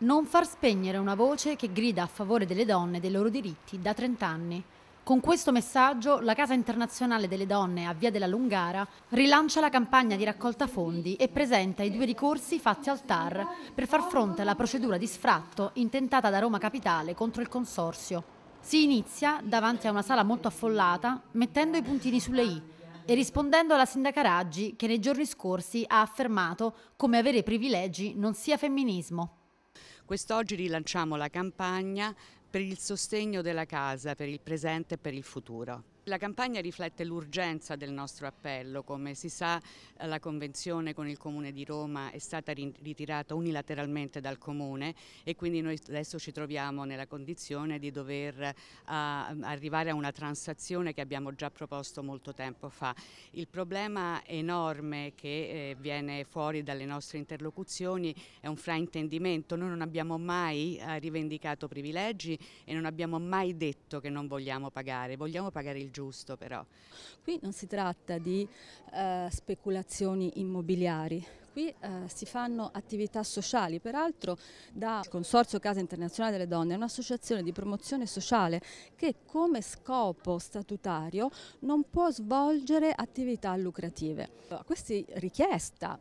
Non far spegnere una voce che grida a favore delle donne e dei loro diritti da 30 anni. Con questo messaggio la Casa Internazionale delle Donne a Via della Lungara rilancia la campagna di raccolta fondi e presenta i due ricorsi fatti al TAR per far fronte alla procedura di sfratto intentata da Roma Capitale contro il Consorzio. Si inizia davanti a una sala molto affollata mettendo i puntini sulle i e rispondendo alla sindaca Raggi che nei giorni scorsi ha affermato come avere privilegi non sia femminismo. Quest'oggi rilanciamo la campagna per il sostegno della casa, per il presente e per il futuro. La campagna riflette l'urgenza del nostro appello, come si sa eh, la convenzione con il Comune di Roma è stata ritirata unilateralmente dal Comune e quindi noi adesso ci troviamo nella condizione di dover eh, arrivare a una transazione che abbiamo già proposto molto tempo fa. Il problema enorme che eh, viene fuori dalle nostre interlocuzioni è un fraintendimento, noi non abbiamo mai rivendicato privilegi e non abbiamo mai detto che non vogliamo pagare, vogliamo pagare il giusto giusto però. Qui non si tratta di eh, speculazioni immobiliari, qui eh, si fanno attività sociali, peraltro da Consorzio Casa Internazionale delle Donne, è un'associazione di promozione sociale che come scopo statutario non può svolgere attività lucrative. Questa richiesta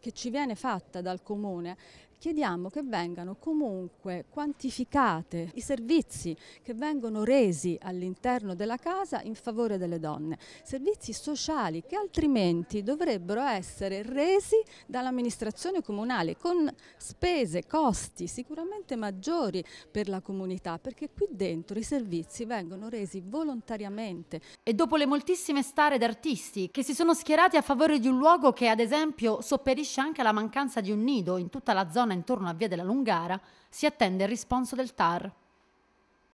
che ci viene fatta dal comune chiediamo che vengano comunque quantificate i servizi che vengono resi all'interno della casa in favore delle donne, servizi sociali che altrimenti dovrebbero essere resi dall'amministrazione comunale con spese, costi sicuramente maggiori per la comunità perché qui dentro i servizi vengono resi volontariamente. E dopo le moltissime stare d'artisti che si sono schierati a favore di un luogo che ad esempio sopperisce anche alla mancanza di un nido in tutta la zona intorno a Via della Lungara si attende il risponso del TAR.